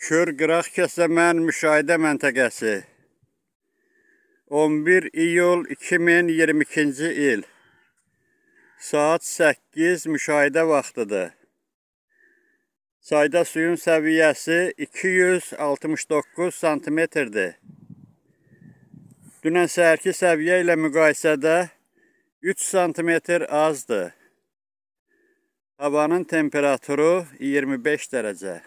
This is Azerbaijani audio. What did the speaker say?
Kör qıraq kəsəmən müşahidə məntəqəsi 11 iyul 2022-ci il Saat 8 müşahidə vaxtıdır. Çayda suyun səviyyəsi 269 santimetrdir. Dünən səhərki səviyyə ilə müqayisədə 3 santimetr azdır. Havanın temperaturu 25 dərəcə.